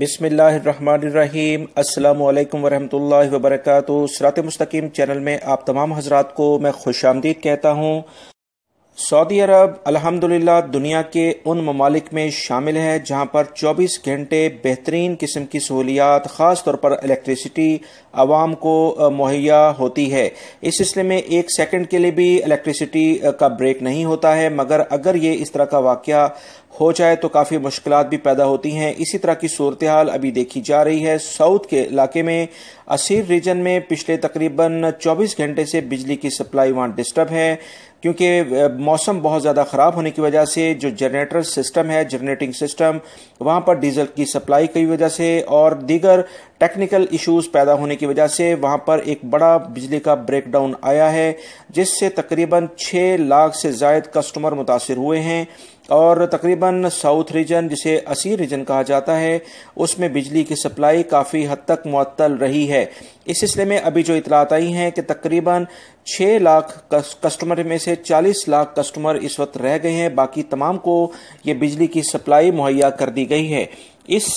بسم اللہ الرحمن الرحیم السلام علیکم ورحمۃ اللہ وبرکاتہ سرات مستقیم چینل میں آپ تمام حضرات کو میں خوش آمدید کہتا ہوں سعودی عرب الحمد دنیا کے ان ممالک میں شامل ہے جہاں پر چوبیس گھنٹے بہترین قسم کی سہولیات خاص طور پر الیکٹریسٹی عوام کو مہیا ہوتی ہے اس سلسلے میں ایک سیکنڈ کے لیے بھی الیکٹریسٹی کا بریک نہیں ہوتا ہے مگر اگر یہ اس طرح کا واقعہ ہو جائے تو کافی مشکلات بھی پیدا ہوتی ہیں اسی طرح کی صورتحال ابھی دیکھی جا رہی ہے ساؤتھ کے علاقے میں اسیر ریجن میں پچھلے تقریباً چوبیس گھنٹے سے بجلی کی سپلائی وہاں ڈسٹرب ہے کیونکہ موسم بہت زیادہ خراب ہونے کی وجہ سے جو جنریٹر سسٹم ہے جنریٹنگ سسٹم وہاں پر ڈیزل کی سپلائی کی وجہ سے اور دیگر ٹیکنیکل ایشوز پیدا ہونے کی وجہ سے وہاں پر ایک بڑا بجلی کا بریک ڈاؤن آیا ہے جس سے تقریباً چھ لاکھ سے زائد کسٹمر متاثر ہوئے ہیں اور تقریباً ساؤتھ ریجن جسے اسی ریجن کہا جاتا ہے اس میں بجلی کی سپلائی کافی حد تک معطل رہی ہے اس سلسلے میں ابھی جو اطلاعات آئی ہیں کہ تقریباً چھ لاکھ کسٹمر میں سے چالیس لاکھ کسٹمر اس وقت رہ گئے ہیں باقی تمام کو یہ بجلی کی سپلائی مہیا کر دی گئی ہے اس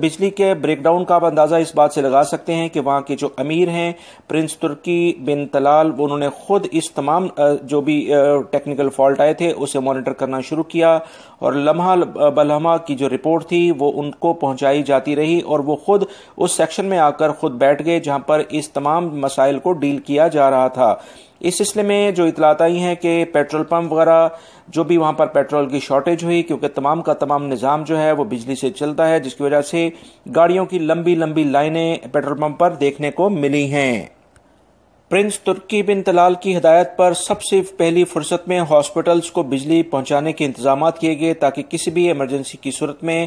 بجلی کے بریک ڈاؤن کا آپ اندازہ اس بات سے لگا سکتے ہیں کہ وہاں کے جو امیر ہیں پرنس ترکی بن تلال انہوں نے خود اس تمام جو بھی ٹیکنیکل فالٹ آئے تھے اسے مانیٹر کرنا شروع کیا اور لمحہ بلحمہ کی جو رپورٹ تھی وہ ان کو پہنچائی جاتی رہی اور وہ خود اس سیکشن میں آ کر خود بیٹھ گئے جہاں پر اس تمام مسائل کو ڈیل کیا جا رہا تھا اس سلسلے میں جو اطلاعات آئی ہیں کہ پیٹرول پمپ وغیرہ جو بھی وہاں پر پیٹرول کی شارٹیج ہوئی کیونکہ تمام کا تمام نظام جو ہے وہ بجلی سے چلتا ہے جس کی وجہ سے گاڑیوں کی لمبی لمبی لائنیں پیٹرول پمپ پر دیکھنے کو ملی ہیں پرنس ترکی بن تلال کی ہدایت پر سب سے پہلی فرصت میں ہاسپٹلز کو بجلی پہنچانے کے انتظامات کیے گئے تاکہ کسی بھی ایمرجنسی کی صورت میں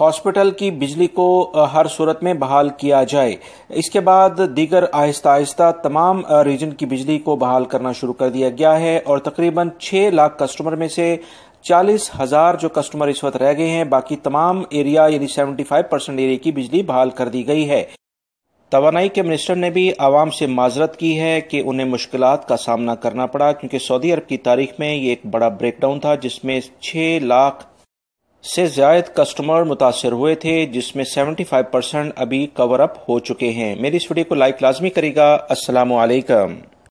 ہاسپٹل کی بجلی کو ہر صورت میں بحال کیا جائے اس کے بعد دیگر آہستہ آہستہ تمام ریجن کی بجلی کو بحال کرنا شروع کر دیا گیا ہے اور تقریباً چھ لاکھ کسٹمر میں سے چالیس ہزار جو کسٹمر اس وقت رہ گئے ہیں باقی تمام ایریا یعنی سیونٹی فائیو پرسینٹ ایریا کی بجلی بحال کر دی گئی ہے توانائی کے منسٹر نے بھی عوام سے معذرت کی ہے کہ انہیں مشکلات کا سامنا کرنا پڑا کیونکہ سعودی عرب کی تاریخ میں یہ ایک بڑا بریک ڈاؤن تھا جس میں چھ لاکھ سے زائد کسٹمر متاثر ہوئے تھے جس میں سیونٹی فائیو پرسینٹ ابھی کور اپ ہو چکے ہیں میری اس ویڈیو کو لائک لازمی کرے گا السلام علیکم